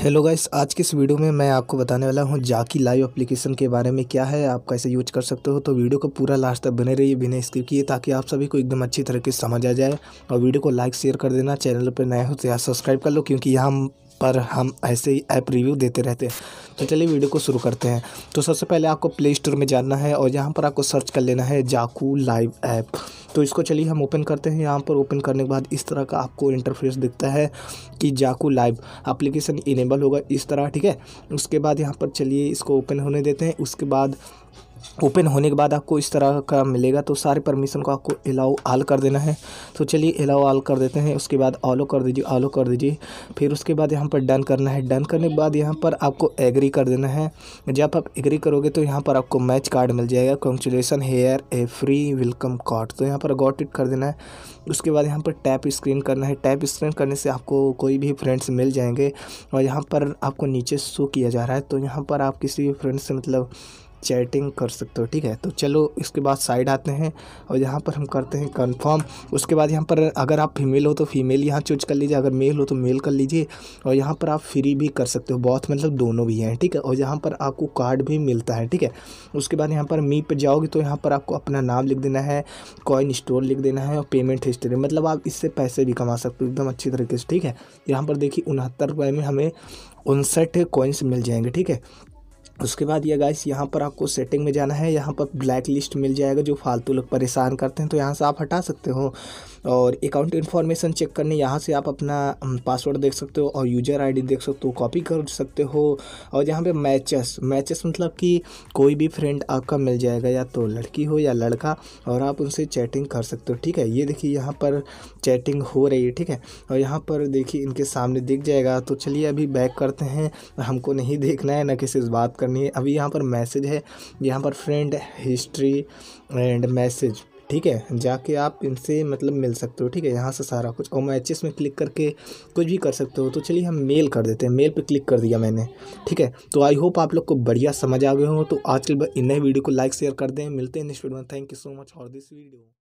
hello guys आज के इस वीडियो में मैं आपको बताने वाला हूँ जाकी लाइव एप्लीकेशन के बारे में क्या है आप कैसे यूज कर सकते हो तो वीडियो को पूरा लास्ट तक बने रहिए बिना स्किप किए ताकि आप सभी को एकदम अच्छी तरीके से समझ आ जाए और वीडियो को लाइक शेयर कर देना चैनल पर नए हो तो यहाँ सब्सक्राइब कर लो क्योंकि यहाँ पर हम ऐसे ही ऐप रिव्यू देते रहते हैं तो चलिए वीडियो को शुरू करते हैं तो सबसे पहले आपको प्ले स्टोर में जाना है और यहाँ पर आपको सर्च कर लेना है जाकू लाइव ऐप तो इसको चलिए हम ओपन करते हैं यहाँ पर ओपन करने के बाद इस तरह का आपको इंटरफेस दिखता है कि जाकू लाइव अप्लीकेशन इनेबल होगा इस तरह ठीक है उसके बाद यहाँ पर चलिए इसको ओपन होने देते हैं उसके बाद ओपन होने के बाद आपको इस तरह का मिलेगा तो सारे परमिशन को आपको अलाउ आल कर देना है तो चलिए अलाउ आल कर देते हैं उसके बाद ऑलो कर दीजिए ऑलो कर दीजिए फिर उसके बाद यहाँ पर डन करना है डन करने के बाद यहाँ पर आपको एग्री कर देना है जब आप एग्री करोगे तो यहाँ पर आपको मैच कार्ड मिल जाएगा congratulations here a free welcome card तो यहाँ पर गॉट इट कर देना है उसके बाद यहाँ पर टैप स्क्रीन करना है टैप स्क्रीन करने से आपको कोई भी फ्रेंड्स मिल जाएंगे और यहाँ पर आपको नीचे शो किया जा रहा है तो यहाँ पर आप किसी भी फ्रेंड से मतलब चैटिंग कर सकते हो ठीक है तो चलो इसके बाद साइड आते हैं और यहाँ पर हम करते हैं कंफर्म उसके बाद यहाँ पर अगर आप फीमेल हो तो फीमेल यहाँ चूज कर लीजिए अगर मेल हो तो मेल कर लीजिए और यहाँ पर आप फ्री भी कर सकते हो बहुत मतलब दोनों भी हैं ठीक है और यहाँ पर आपको कार्ड भी मिलता है ठीक है उसके बाद यहाँ पर मी पर जाओगे तो यहाँ पर आपको अपना नाम लिख देना है कॉइन स्टोर लिख देना है और पेमेंट हिस्ट्री मतलब आप इससे पैसे भी कमा सकते हो एकदम अच्छी तरीके से ठीक है यहाँ पर देखिए उनहत्तर रुपये में हमें उनसठ कॉइन्स मिल जाएंगे ठीक है उसके बाद ये गाइस यहाँ पर आपको सेटिंग में जाना है यहाँ पर ब्लैक लिस्ट मिल जाएगा जो फालतू लोग परेशान करते हैं तो यहाँ से आप हटा सकते हो और अकाउंट इन्फॉर्मेशन चेक करने यहाँ से आप अपना पासवर्ड देख सकते हो और यूजर आईडी देख सकते हो कॉपी कर सकते हो और यहाँ पे मैचेस मैचेस मतलब कि कोई भी फ्रेंड आपका मिल जाएगा या तो लड़की हो या लड़का और आप उनसे चैटिंग कर सकते हो ठीक है ये देखिए यहाँ पर चैटिंग हो रही है ठीक है और यहाँ पर देखिए इनके सामने दिख जाएगा तो चलिए अभी बैक करते हैं हमको नहीं देखना है ना किसी से बात करनी है अभी यहाँ पर मैसेज है यहाँ पर फ्रेंड हिस्ट्री एंड मैसेज ठीक है जाके आप इनसे मतलब मिल सकते हो ठीक है यहाँ से सारा कुछ और मैच में क्लिक करके कुछ भी कर सकते हो तो चलिए हम मेल कर देते हैं मेल पे क्लिक कर दिया मैंने ठीक है तो आई होप आप लोग को बढ़िया समझ आ गए हो तो आज के नए वीडियो को लाइक शेयर कर दें मिलते हैं नेक्स्ट वीडियो में thank you so much for this video